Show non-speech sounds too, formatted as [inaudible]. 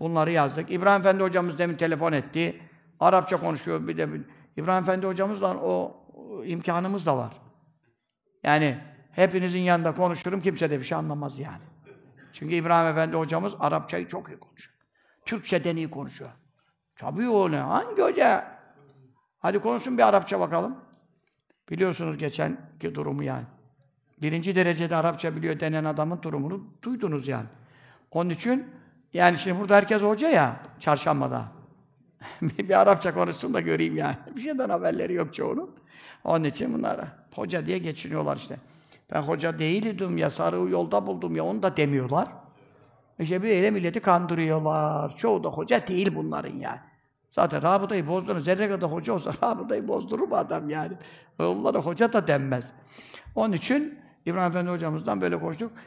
Bunları yazdık. İbrahim Efendi hocamız demin telefon etti. Arapça konuşuyor bir de. İbrahim Efendi hocamızla o, imkanımız da var. Yani hepinizin yanında konuşurum kimse de bir şey anlamaz yani. Çünkü İbrahim Efendi hocamız Arapçayı çok iyi konuşuyor. Türkçeden iyi konuşuyor. Tabii o ne? Hangi hoca? Hadi konuşun bir Arapça bakalım. Biliyorsunuz geçenki durumu yani. Birinci derecede Arapça biliyor denen adamın durumunu duydunuz yani. Onun için yani şimdi burada herkes hoca ya, çarşambada. [laughs] bir Arapça konuşsun da göreyim yani. Bir şeyden haberleri yok çoğunun. Onun için bunlara hoca diye geçiniyorlar işte. Ben hoca değildim ya, sarı yolda buldum ya, onu da demiyorlar. İşte bir ele milleti kandırıyorlar. Çoğu da hoca değil bunların yani. Zaten Rabıdayı bozdurun. Zerre kadar hoca olsa [laughs] Rabıdayı bozdurur mu adam yani? Onlara hoca da denmez. Onun için İbrahim Efendi hocamızdan böyle konuştuk.